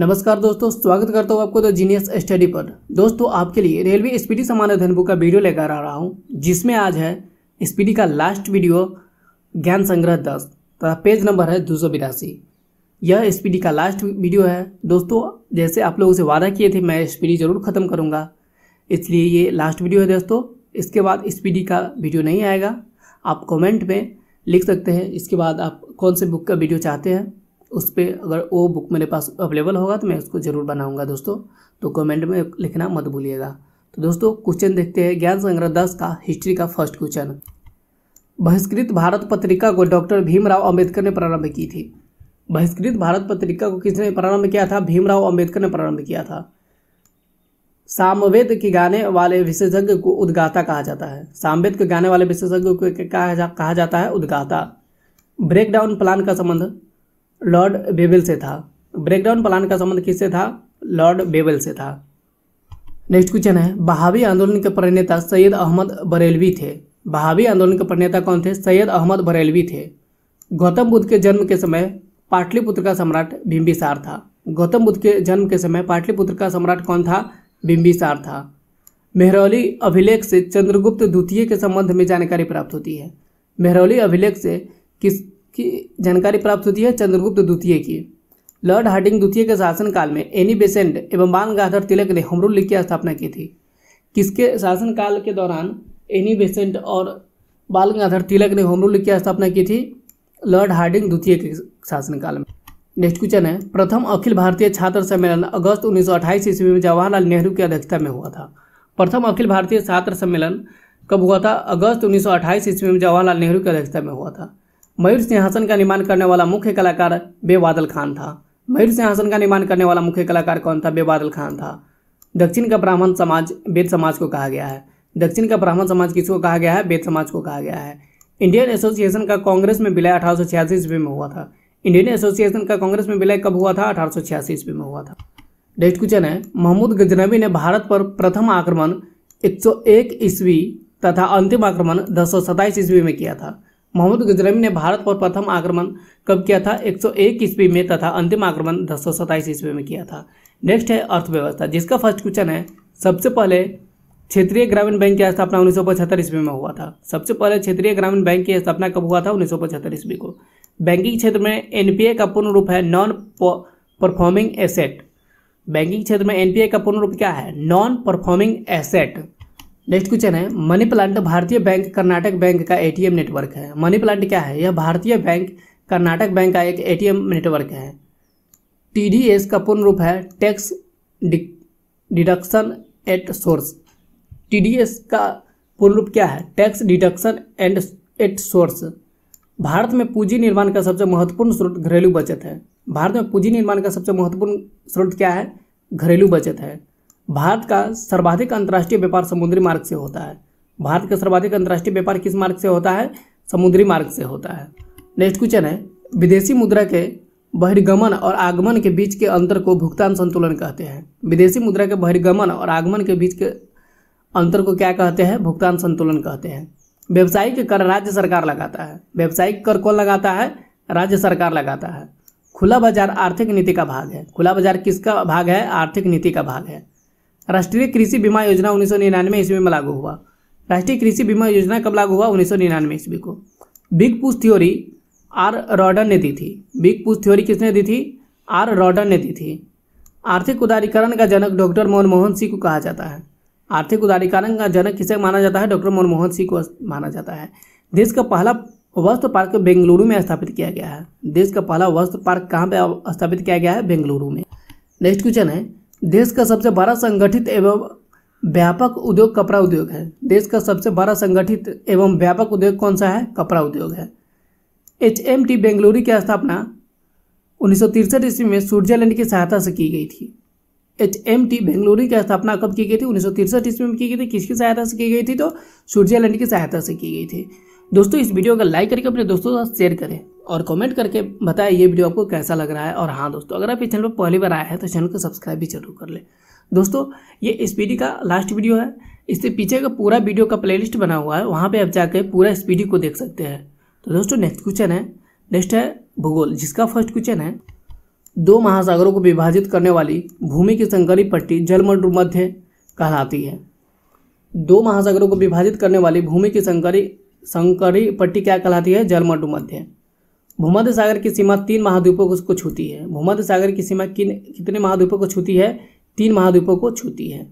नमस्कार दोस्तों स्वागत करता हूँ आपको द जीनियस स्टडी पर दोस्तों आपके लिए रेलवे स्पीडी सामान्य अध्ययन बुक का वीडियो लेकर आ रहा हूँ जिसमें आज है स्पीडी का लास्ट वीडियो ज्ञान संग्रह दस तथा पेज नंबर है दो सौ बिरासी यह स्पीडी का लास्ट वीडियो है दोस्तों जैसे आप लोगों से वादा किए थे मैं स्पीडी ज़रूर ख़त्म करूँगा इसलिए ये लास्ट वीडियो है दोस्तों इसके बाद स्पीडी का वीडियो नहीं आएगा आप कॉमेंट में लिख सकते हैं इसके बाद आप कौन से बुक का वीडियो चाहते हैं उस पर अगर वो बुक मेरे पास अवेलेबल होगा तो मैं उसको ज़रूर बनाऊँगा दोस्तों तो कमेंट में लिखना मत भूलिएगा तो दोस्तों क्वेश्चन देखते हैं ज्ञान संग्रह दस का हिस्ट्री का फर्स्ट क्वेश्चन बहिष्कृत भारत पत्रिका को डॉक्टर भीमराव अंबेडकर ने प्रारंभ की थी बहिष्कृत भारत पत्रिका को किसने प्रारंभ किया था भीमराव अंबेडकर ने प्रारंभ किया था सामवेद के गाने वाले विशेषज्ञ को उद्गाता कहा जाता है सामवेद के गाने वाले विशेषज्ञ को कहा जा, कहा जाता है उद्गाता ब्रेकडाउन प्लान का संबंध लॉर्ड बेबल से था ब्रेकडाउन प्लान का संबंध किससे था लॉर्ड बेबल से था नेक्स्ट क्वेश्चन है बहावी आंदोलन के प्रणेता सैयद अहमद बरेलवी थे बहावी आंदोलन के प्रणेता कौन थे सैयद अहमद बरेलवी थे गौतम बुद्ध के जन्म के समय पाटलिपुत्र का सम्राट बिम्बिसार था गौतम बुद्ध के जन्म के समय पाटलिपुत्र का सम्राट कौन था बिम्बिसार था मेहरौली अभिलेख से चंद्रगुप्त द्वितीय के संबंध में जानकारी प्राप्त होती है मेहरौली अभिलेख से किस की जानकारी प्राप्त होती है चंद्रगुप्त द्वितीय की लॉर्ड हार्डिंग द्वितीय के शासनकाल में एनी बेसेंट एवं बाल गाधर तिलक ने हमरुल लिख की स्थापना की थी किसके शासनकाल के दौरान एनी बेसेंट और बाल गाधर तिलक ने हमरुल लिख की स्थापना की थी लॉर्ड हार्डिंग द्वितीय के शासनकाल में नेक्स्ट क्वेश्चन है प्रथम अखिल भारतीय छात्र सम्मेलन अगस्त उन्नीस ईस्वी में जवाहरलाल नेहरू की अध्यक्षता में हुआ था प्रथम अखिल भारतीय छात्र सम्मेलन कब हुआ था अगस्त उन्नीस ईस्वी में जवाहरलाल नेहरू की अध्यक्षता में हुआ था मयूर सिंहासन का निर्माण करने वाला मुख्य कलाकार बेबादल खान था मयूर सिंहासन का निर्माण करने वाला मुख्य कलाकार कौन था बेबादल खान था दक्षिण का ब्राह्मण समाज वेद समाज को कहा गया है दक्षिण का ब्राह्मण समाज किसको कहा गया है वेद समाज को कहा गया है इंडियन एसोसिएशन का कांग्रेस में विलय अठारह सौ ईस्वी में हुआ था इंडियन एसोसिएशन का कांग्रेस में विलय कब हुआ था अठारह सौ ईस्वी में हुआ था नेक्स्ट क्वेश्चन है महमूद गजनबी ने भारत पर प्रथम आक्रमण 101 ईस्वी तथा अंतिम आक्रमण दस ईस्वी में किया था मोहम्मद गजरमी ने भारत पर प्रथम आक्रमण कब किया था 101 ईस्वी में तथा अंतिम आक्रमण दस सौ ईस्वी में किया था नेक्स्ट है अर्थव्यवस्था जिसका फर्स्ट क्वेश्चन है सबसे पहले क्षेत्रीय ग्रामीण बैंक की स्थापना उन्नीस सौ ईस्वी में हुआ था सबसे पहले क्षेत्रीय ग्रामीण बैंक की स्थापना कब हुआ था उन्नीस सौ ईस्वी को बैंकिंग क्षेत्र में एनपीए का पूर्ण रूप है नॉन परफॉर्मिंग एसेट बैंकिंग क्षेत्र में एनपीए का पूर्ण रूप क्या है non performing asset next question है मनी प्लांट भारतीय बैंक कर्नाटक बैंक का एटीएम नेटवर्क है मनी प्लांट क्या है यह भारतीय बैंक कर्नाटक बैंक का एक एटीएम नेटवर्क है टीडीएस का पूर्ण रूप है tax deduction at source TDS का पूर्ण रूप क्या है tax deduction and at source Bharat में पूंजी निर्माण का सबसे महत्वपूर्ण स्रोत घरेलू बचत है भारत में पूंजी निर्माण का सबसे महत्वपूर्ण स्रोत क्या है घरेलू बचत है भारत का सर्वाधिक अंतर्राष्ट्रीय व्यापार समुद्री मार्ग से होता है भारत का सर्वाधिक अंतर्राष्ट्रीय व्यापार किस मार्ग से होता है समुद्री मार्ग से होता है नेक्स्ट क्वेश्चन है विदेशी मुद्रा के बहिर्गमन और आगमन के बीच के अंतर को भुगतान संतुलन कहते हैं विदेशी मुद्रा के बहिर्गमन और आगमन के बीच के अंतर को क्या कहते हैं भुगतान संतुलन कहते हैं व्यवसायिक कर राज्य सरकार लगाता है व्यवसायिक कर कौन लगाता है राज्य सरकार लगाता है खुला बाजार आर्थिक नीति का भाग है खुला बाजार किसका भाग है आर्थिक नीति का भाग है राष्ट्रीय कृषि बीमा योजना उन्नीस सौ निन्यानवे ईस्वी में लागू हुआ राष्ट्रीय कृषि बीमा योजना कब लागू हुआ उन्नीस सौ निन्यानवे ईस्वी को big push theory R Rodan ने दी थी बिग पुश थ्योरी किसने दी थी आर रॉडन ने दी थी आर्थिक उदारीकरण का जनक डॉक्टर मनमोहन सिंह को कहा जाता है आर्थिक उदारीकरण का जनक किसे माना जाता है डॉक्टर मनमोहन सिंह को माना जाता है देश का पहला वस्त्र पार्क बेंगलुरु में स्थापित किया गया है देश का पहला वस्त्र पार्क कहाँ पर स्थापित किया गया है बेंगलुरु में नेक्स्ट क्वेश्चन है देश का सबसे बड़ा संगठित एवं व्यापक उद्योग कपड़ा उद्योग है देश का सबसे बड़ा संगठित एवं व्यापक उद्योग कौन सा है कपड़ा उद्योग है एच एम टी बेंगलुरु की स्थापना उन्नीस ईस्वी में स्विट्जरलैंड की सहायता से की गई थी एच एम टी बेंगलुरु की स्थापना कब की गई थी उन्नीस ईस्वी में की गई थी किसकी सहायता से की गई थी तो स्विट्जरलैंड की सहायता से की गई थी दोस्तों इस वीडियो को लाइक करके अपने दोस्तों के साथ शेयर करें और कमेंट करके बताएं ये वीडियो आपको कैसा लग रहा है और हाँ दोस्तों अगर आप इस चैनल पर पहली बार आए हैं तो चैनल को सब्सक्राइब भी जरूर कर लें दोस्तों ये स्पीडी का लास्ट वीडियो है इससे पीछे का पूरा वीडियो का प्लेलिस्ट बना हुआ है वहाँ पे आप जाकर पूरा स्पीडी को देख सकते हैं तो दोस्तों नेक्स्ट क्वेश्चन है नेक्स्ट है भूगोल जिसका फर्स्ट क्वेश्चन है दो महासागरों को विभाजित करने वाली भूमि की संकरी पट्टी जलमंडल मध्य कहलाती है दो महासागरों को विभाजित करने वाली भूमि की संकरी संकरी पट्टी क्या कहलाती है जलमंडल मध्य भूमध्य हम्म। सागर की सीमा तीन महाद्वीपों को छूती है भूमध्य सागर की सीमा किन कितने महाद्वीपों को छूती है तीन महाद्वीपों को छूती है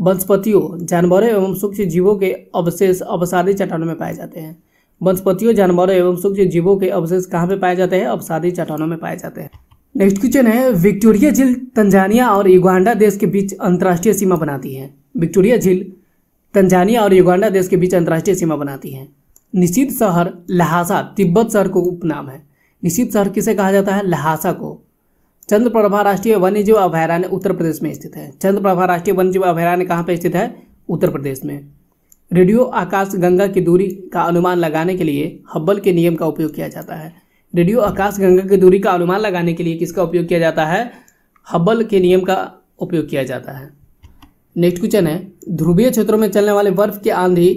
वनस्पतियों जानवरों एवं सूक्ष्म जीवों के अवशेष अवसादी चट्टानों में पाए जाते हैं वनस्पतियों जानवरों एवं सूक्ष्म जीवों के अवशेष कहाँ पे पाए जाते हैं अवसादी चट्टानों में पाए जाते हैं नेक्स्ट क्वेश्चन है विक्टोरिया झील तंजानिया और युगांडा देश के बीच अंतर्राष्ट्रीय सीमा बनाती है विक्टोरिया झील तंजानिया और युगांडा देश के बीच अंतर्राष्ट्रीय सीमा बनाती है निशित शहर लहासा तिब्बत शहर को उपनाम है निशित शहर किसे कहा जाता है लहासा को चंद्रप्रभा राष्ट्रीय वन्यजीव अभयारण्य उत्तर प्रदेश में स्थित है चंद्रप्रभा राष्ट्रीय वन्यजीव अभयारण्य कहाँ पर स्थित है उत्तर प्रदेश में रेडियो आकाश गंगा की दूरी का अनुमान लगाने के लिए हब्बल के नियम का उपयोग किया जाता है रेडियो आकाश गंगा की दूरी का अनुमान लगाने के लिए किसका उपयोग किया जाता है हब्बल के नियम का उपयोग किया जाता है नेक्स्ट क्वेश्चन है ध्रुवीय क्षेत्रों में चलने वाले बर्फ की आंधी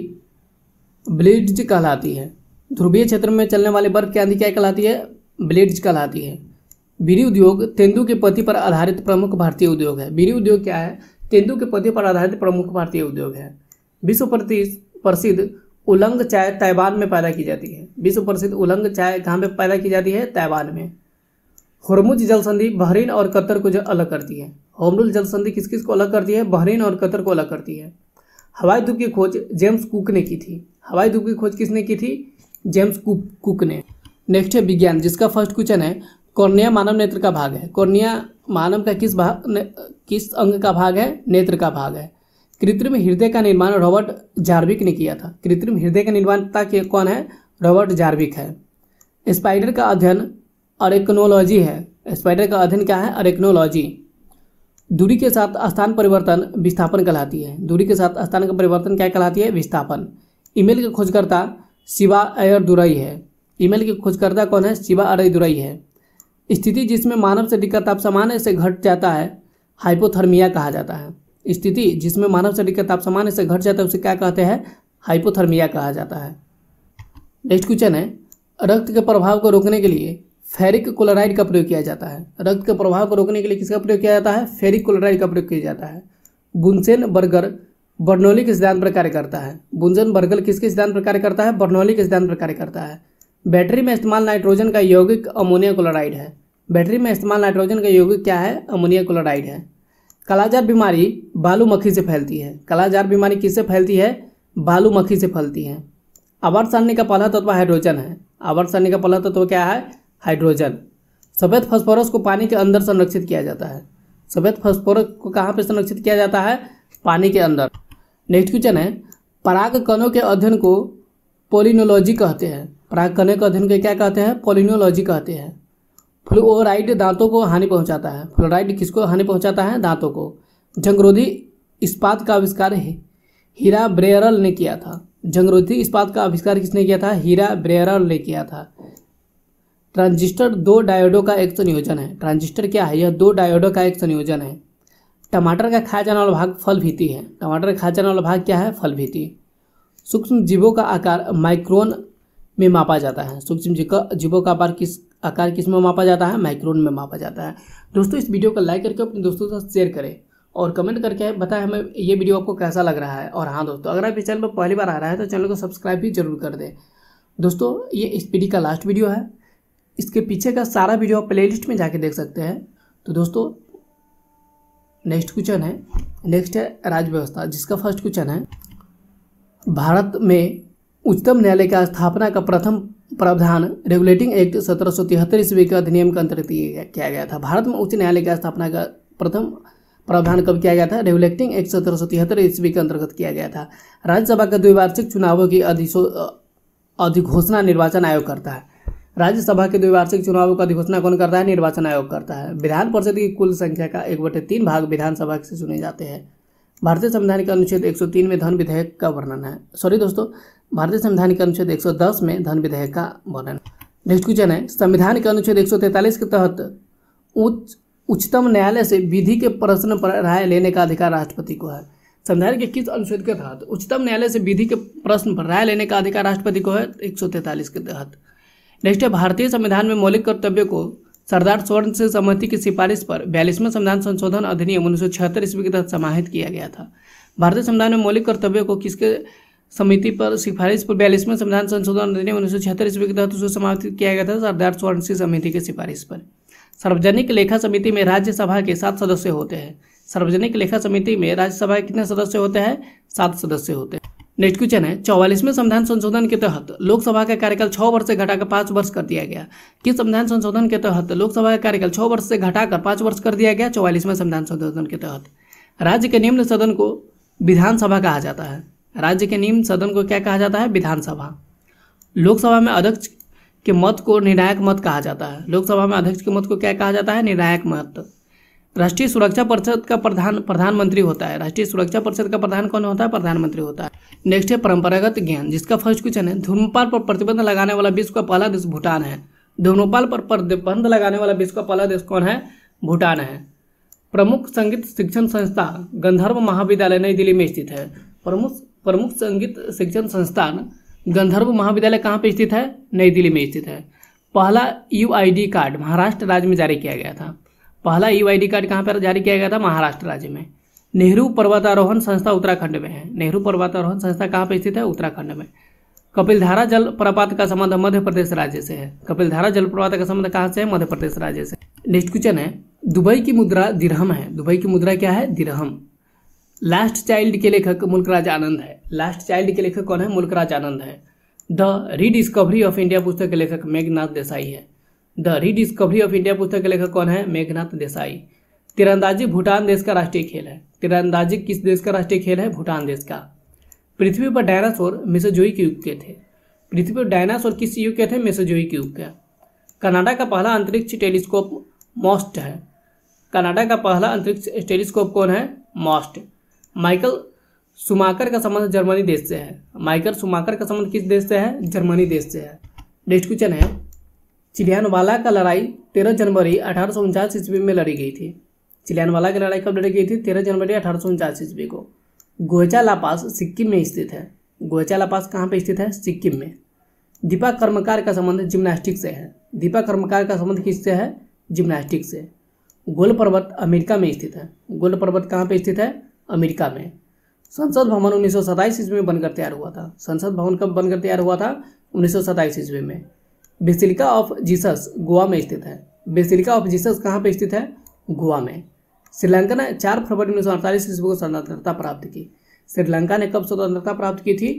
ब्लिड्ज कहलाती है ध्रुवीय क्षेत्र में चलने वाले बर्फ की आंधी क्या कहलाती है ब्लिड्ज कहलाती है बीरी उद्योग तेंदु के पति पर आधारित प्रमुख भारतीय उद्योग है बीरी उद्योग क्या है तेंदु के पति पर आधारित प्रमुख भारतीय उद्योग है विश्व प्रसिद्ध उलंग चाय ताइवान में पैदा की जाती है विश्व प्रसिद्ध उलंग चाय कहाँ पे पैदा की जाती है ताइवान में हरमुज जल संधि बहरीन और कतर को जो अलग करती है होमरुल जल संधि किस किस को अलग करती है बहरीन और कतर को अलग करती है हवाई धूप की खोज जेम्स कुक ने की थी हवाई धूप की खोज किसने की थी जेम्स कुक कुक ने नेक्स्ट है विज्ञान जिसका फर्स्ट क्वेश्चन है कॉर्निया मानव नेत्र का भाग है कॉर्निया मानव का किस भाग किस अंग का भाग है नेत्र का भाग है कृत्रिम हृदय का निर्माण रॉबर्ट जार्विक ने किया था कृत्रिम हृदय का निर्माणता के कौन है रॉबर्ट जार्विक है स्पाइडर का अध्ययन अरेक्नोलॉजी है स्पाइडर का अध्ययन क्या है अरेक्नोलॉजी दूरी के साथ स्थान परिवर्तन विस्थापन कहलाती है दूरी के साथ स्थान का परिवर्तन क्या कहलाती है विस्थापन ईमेल का खोजकर्ता शिवा अयर दुरई है ईमेल के खोजकर्ता कौन है शिवा अरय दुरई है स्थिति जिसमें मानव शरीर का ताप सामान्य से घट जाता है हाइपोथर्मिया कहा जाता है स्थिति जिसमें मानव शरीर का ताप सामान्य से घट जाता है उसे क्या कहते हैं हाइपोथर्मिया कहा जाता है नेक्स्ट क्वेश्चन है रक्त के प्रभाव को रोकने के लिए फेरिक क्लोराइड का प्रयोग किया जाता है रक्त के प्रवाह को रोकने के लिए किसका प्रयोग किया जाता है फेरिक क्लोराइड का प्रयोग किया जाता है बुनसेन बर्गर बर्नौली के सिद्धांत पर कार्य करता है बुनसेन बर्गर किसके सिद्धांत पर कार्य करता है बर्नौली के सिद्धांत पर कार्य करता है बैटरी में इस्तेमाल नाइट्रोजन का यौगिक अमोनिया क्लोराइड है बैटरी में इस्तेमाल नाइट्रोजन का यौगिक क्या है अमोनिया क्लोराइड है कालाजार बीमारी बालू मक्खी से फैलती है कालाजार बीमारी किससे फैलती है बालू मक्खी से फैलती है आवर्त सारणी का पहला तत्व हाइड्रोजन है आवर्त सारणी का पहला तत्व क्या है हाइड्रोजन सफ़ेद फॉस्फोरस को पानी के अंदर संरक्षित किया जाता है सफ़ेद फॉस्फोरस को कहाँ पर संरक्षित किया जाता है पानी के अंदर नेक्स्ट क्वेश्चन है पराग कणों के अध्ययन को पोलिनोलॉजी कहते हैं पराग कणों के अध्ययन को क्या कहते हैं पोलिनोलॉजी कहते हैं फ्लोराइड दांतों को हानि पहुंचाता है फ्लोराइड किसको हानि पहुंचाता है दांतों को जंगरोधी इस्पात का आविष्कार हीरा ब्रेयरल ने किया था जंगरोधी इस्पात का आविष्कार किसने किया था हीरा ब्रेयरल ने किया था ट्रांजिस्टर दो डायोडो का एक संयोजन है ट्रांजिस्टर क्या है यह दो डायोडो का एक संयोजन है टमाटर का खाया जाने वाला भाग फल भीती है टमाटर का खाया जाने वाला भाग क्या है फल भीती सूक्ष्म जीवों का आकार माइक्रोन में मापा जाता है सूक्ष्म जीवों का आकार किस आकार किस में मापा जाता है माइक्रोन में मापा जाता है दोस्तों इस वीडियो को लाइक करके अपने दोस्तों के साथ शेयर करें और कमेंट करके बताएं हमें ये वीडियो आपको कैसा लग रहा है और हाँ दोस्तों अगर आप इस चैनल पर पहली बार आ रहा है तो चैनल को सब्सक्राइब भी जरूर कर दें दोस्तों ये इस पीढ़ी का लास्ट वीडियो है इसके पीछे का सारा वीडियो आप प्लेलिस्ट में जाके देख सकते हैं तो दोस्तों नेक्स्ट क्वेश्चन है नेक्स्ट है राज्य व्यवस्था जिसका फर्स्ट क्वेश्चन है भारत में उच्चतम न्यायालय का स्थापना का प्रथम प्रावधान रेगुलेटिंग एक्ट सत्रह सौ तिहत्तर ईस्वी के अधिनियम के अंतर्गत किया गया था भारत में उच्च न्यायालय का स्थापना का प्रथम प्रावधान कब किया गया था रेगुलेटिंग एक्ट सत्रह सौ तिहत्तर ईस्वी के अंतर्गत किया गया था राज्यसभा का द्विवार्षिक चुनावों की अधिघोषणा निर्वाचन आयोग करता है राज्यसभा के द्विवार्षिक चुनावों का अधिघोषणा कौन करता है निर्वाचन आयोग करता है विधान परिषद की कुल संख्या का एक बटे तीन भाग विधानसभा से चुने जाते हैं भारतीय संविधान के अनुच्छेद 103 में धन विधेयक का वर्णन है सॉरी दोस्तों भारतीय संविधान के अनुच्छेद 110 में धन विधेयक का वर्णन नेक्स्ट क्वेश्चन है संविधान के अनुच्छेद एक के तहत उच्च उच्चतम न्यायालय से विधि के प्रश्न पर राय लेने का अधिकार राष्ट्रपति को है संविधान के किस अनुच्छेद के तहत उच्चतम न्यायालय से विधि के प्रश्न पर राय लेने का अधिकार राष्ट्रपति को है एक के तहत नेक्स्ट है भारतीय संविधान में मौलिक कर्तव्य को सरदार स्वर्ण से समिति की सिफारिश पर बयालीसवें संविधान संशोधन अधिनियम उन्नीस सौ छिहत्तर ईस्वी के तहत समाहित किया गया था भारतीय संविधान में मौलिक कर्तव्य को किसके समिति पर सिफारिश पर बयालीसवें संविधान संशोधन अधिनियम उन्नीस सौ छिहत्तर ईस्वी के तहत उसे समाप्त किया गया था सरदार स्वर्ण सिंह समिति की सिफारिश पर सार्वजनिक लेखा समिति में राज्यसभा के सात सदस्य होते हैं सार्वजनिक लेखा समिति में राज्यसभा के कितने सदस्य होते हैं सात सदस्य होते हैं नेक्स्ट क्वेश्चन है चौवालीसवें संविधान संशोधन के तहत लोकसभा का कार्यकाल छः वर्ष से घटाकर पाँच वर्ष कर दिया गया किस संविधान संशोधन के तहत लोकसभा का कार्यकाल छः वर्ष से घटाकर पाँच वर्ष कर दिया गया चौवालीसवें संविधान संशोधन के तहत राज्य के निम्न सदन को विधानसभा कहा जाता है राज्य के निम्न सदन को क्या कहा जाता है विधानसभा लोकसभा में अध्यक्ष के मत को निर्णायक मत कहा जाता है लोकसभा में अध्यक्ष के मत को क्या कहा जाता है निर्णायक मत राष्ट्रीय सुरक्षा परिषद का प्रधान प्रधानमंत्री होता है राष्ट्रीय सुरक्षा परिषद का प्रधान कौन होता है प्रधानमंत्री होता है नेक्स्ट है परंपरागत ज्ञान जिसका फर्स्ट क्वेश्चन है धूम्रपान पर प्रतिबंध लगाने वाला विश्व का पहला देश भूटान है धूमपाल पर प्रतिबंध लगाने वाला विश्व का पहला देश कौन है भूटान है प्रमुख संगीत शिक्षण संस्था गंधर्व महाविद्यालय नई दिल्ली में स्थित है प्रमुख प्रमुख संगीत शिक्षण संस्थान गंधर्व महाविद्यालय कहाँ पर स्थित है नई दिल्ली में स्थित है पहला यू कार्ड महाराष्ट्र राज्य में जारी किया गया था पहला डी e कार्ड कहाँ पर जारी किया गया था महाराष्ट्र राज्य में नेहरू पर्वतारोहण संस्था उत्तराखंड में है नेहरू पर्वतारोहण संस्था कहाँ पर स्थित है उत्तराखंड में कपिलधारा जल प्रपात का संबंध मध्य प्रदेश राज्य से है कपिलधारा जलप्रपात का संबंध कहाँ से है मध्य प्रदेश राज्य से नेक्स्ट क्वेश्चन है दुबई की मुद्रा दिरहम है दुबई की मुद्रा क्या है दिरहम लास्ट चाइल्ड के लेखक मुल्कराज आनंद है लास्ट चाइल्ड के लेखक कौन है मुल्कराज आनंद है द रीडिस्कवरी ऑफ इंडिया पुस्तक के लेखक मेघनाथ देसाई है द रीडिस्कवरी ऑफ इंडिया पुस्तक के लेखक कौन है मेघनाथ देसाई तिरंदाजी भूटान देश का राष्ट्रीय खेल है तिरंदाजी किस देश का राष्ट्रीय खेल है भूटान देश का पृथ्वी पर डायनासोर मिसोजोई के युग के थे पृथ्वी पर डायनासोर किस युग के थे मेसोजोई के युग के कनाडा का पहला अंतरिक्ष टेलीस्कोप मॉस्ट है कनाडा का पहला अंतरिक्ष टेलीस्कोप कौन है मॉस्ट माइकल सुमाकर का संबंध जर्मनी देश से है माइकल सुमाकर का संबंध किस देश से है जर्मनी देश से है नेक्स्ट क्वेश्चन है चिलियानवाला का लड़ाई तेरह जनवरी अठारह सौ उनचास ईस्वी में लड़ी गई थी चिलियानवाला की लड़ाई कब लड़ी गई थी तेरह जनवरी अठारह सौ उनचास ईस्वी को गोचाला पास सिक्किम में स्थित है गोचाला पास कहाँ पर स्थित है सिक्किम में दीपा कर्मकार का संबंध जिम्नास्टिक से है दीपा कर्मकार का संबंध किससे है जिम्नास्टिक से गोल पर्वत अमेरिका में स्थित है गोल पर्वत कहाँ पर स्थित है अमेरिका में संसद भवन उन्नीस सौ ईस्वी में बनकर तैयार हुआ था संसद भवन कब बनकर तैयार हुआ था उन्नीस सौ ईस्वी में बेसिलिका ऑफ जीसस गोवा में स्थित है बेसिलिका ऑफ जीसस कहाँ पर स्थित है गोवा में श्रीलंका ने चार फरवरी उन्नीस सौ अड़तालीस ईस्वी को स्वतंत्रता प्राप्त की श्रीलंका ने कब स्वतंत्रता प्राप्त की थी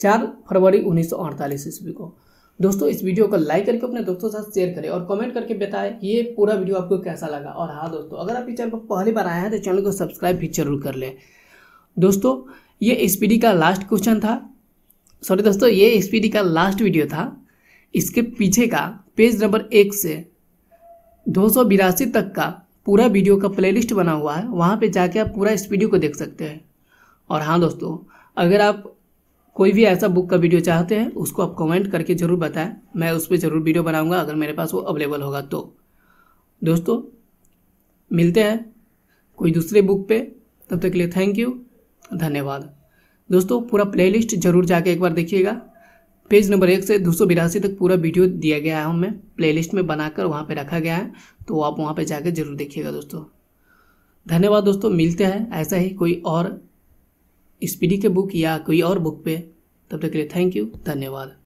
चार फरवरी उन्नीस सौ अड़तालीस ईस्वी को दोस्तों इस वीडियो को लाइक करके अपने दोस्तों के साथ शेयर करें और कमेंट करके बताएं कि ये पूरा वीडियो आपको कैसा लगा और हाँ दोस्तों अगर आप इस चैनल पर पहली बार आए हैं तो चैनल को सब्सक्राइब भी जरूर कर लें दोस्तों ये डी का लास्ट क्वेश्चन था सॉरी दोस्तों ये डी का लास्ट वीडियो था इसके पीछे का पेज नंबर एक से दो तक का पूरा वीडियो का प्लेलिस्ट बना हुआ है वहाँ पे जाके आप पूरा इस वीडियो को देख सकते हैं और हाँ दोस्तों अगर आप कोई भी ऐसा बुक का वीडियो चाहते हैं उसको आप कमेंट करके ज़रूर बताएं मैं उस पर ज़रूर वीडियो बनाऊंगा अगर मेरे पास वो अवेलेबल होगा तो दोस्तों मिलते हैं कोई दूसरे बुक पे तब तक के लिए थैंक यू धन्यवाद दोस्तों पूरा प्लेलिस्ट ज़रूर जाके एक बार देखिएगा पेज नंबर एक से दो तक पूरा वीडियो दिया गया है हमें प्लेलिस्ट में बनाकर वहाँ पे रखा गया है तो आप वहाँ पे जाकर जरूर देखिएगा दोस्तों धन्यवाद दोस्तों मिलते हैं ऐसा ही कोई और स्पीडी के बुक या कोई और बुक पे तब तक के लिए थैंक यू धन्यवाद